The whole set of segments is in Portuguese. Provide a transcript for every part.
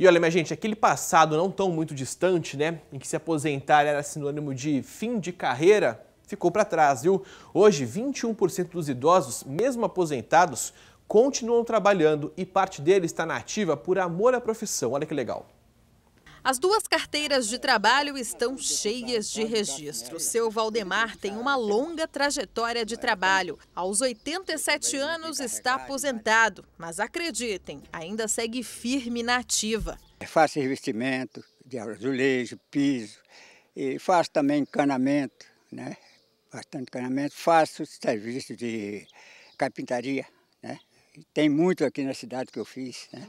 E olha, minha gente, aquele passado não tão muito distante, né, em que se aposentar era sinônimo de fim de carreira, ficou para trás, viu? Hoje, 21% dos idosos, mesmo aposentados, continuam trabalhando e parte deles está na ativa por amor à profissão. Olha que legal. As duas carteiras de trabalho estão cheias de registros. Seu Valdemar tem uma longa trajetória de trabalho. Aos 87 anos está aposentado, mas acreditem, ainda segue firme na ativa. É faço revestimento de azulejo, piso, e faço também encanamento, né? Bastante encanamento. Faço serviço de carpintaria, né? Tem muito aqui na cidade que eu fiz, né?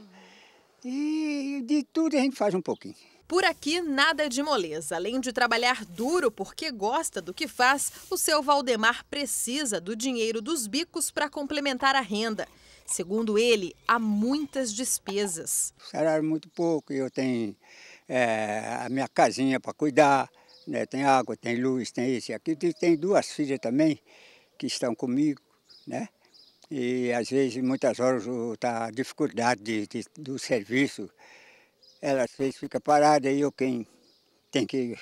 E de tudo a gente faz um pouquinho. Por aqui, nada de moleza. Além de trabalhar duro porque gosta do que faz, o seu Valdemar precisa do dinheiro dos bicos para complementar a renda. Segundo ele, há muitas despesas. O salário é muito pouco, eu tenho é, a minha casinha para cuidar, né? tem água, tem luz, tem isso e aquilo. E tem duas filhas também que estão comigo, né? E às vezes, muitas horas, tá, a dificuldade de, de, do serviço, ela às vezes fica parada e eu quem tem que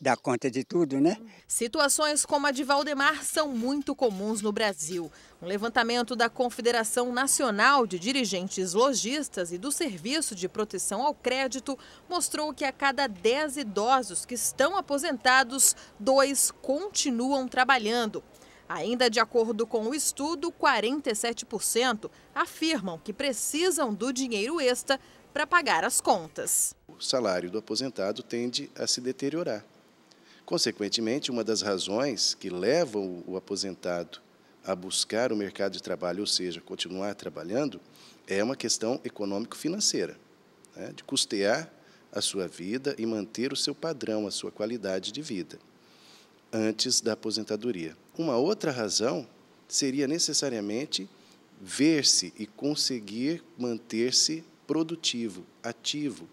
dar conta de tudo, né? Situações como a de Valdemar são muito comuns no Brasil. Um levantamento da Confederação Nacional de Dirigentes Logistas e do Serviço de Proteção ao Crédito mostrou que a cada 10 idosos que estão aposentados, dois continuam trabalhando. Ainda de acordo com o estudo, 47% afirmam que precisam do dinheiro extra para pagar as contas. O salário do aposentado tende a se deteriorar. Consequentemente, uma das razões que levam o aposentado a buscar o mercado de trabalho, ou seja, continuar trabalhando, é uma questão econômico-financeira, né? de custear a sua vida e manter o seu padrão, a sua qualidade de vida antes da aposentadoria. Uma outra razão seria necessariamente ver-se e conseguir manter-se produtivo, ativo,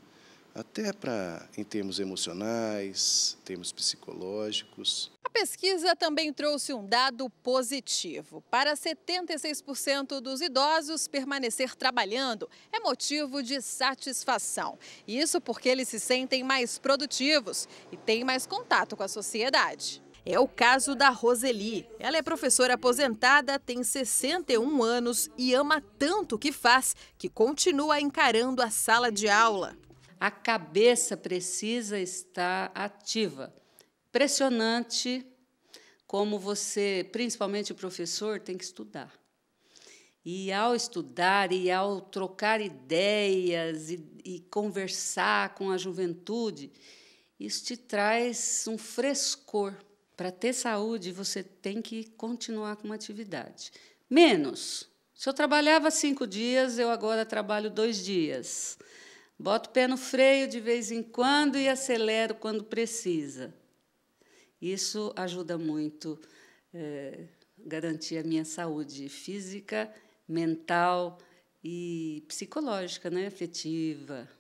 até para em termos emocionais, termos psicológicos. A pesquisa também trouxe um dado positivo. Para 76% dos idosos, permanecer trabalhando é motivo de satisfação. Isso porque eles se sentem mais produtivos e têm mais contato com a sociedade. É o caso da Roseli. Ela é professora aposentada, tem 61 anos e ama tanto o que faz que continua encarando a sala de aula. A cabeça precisa estar ativa. Impressionante como você, principalmente o professor, tem que estudar. E ao estudar e ao trocar ideias e, e, conversar com a juventude, isso te traz um frescor. Para ter saúde, você tem que continuar com uma atividade. Menos. Se eu trabalhava cinco dias, eu agora trabalho dois dias. Boto o pé no freio de vez em quando e acelero quando precisa. Isso ajuda muito é, garantir a minha saúde física, mental e psicológica, né? afetiva.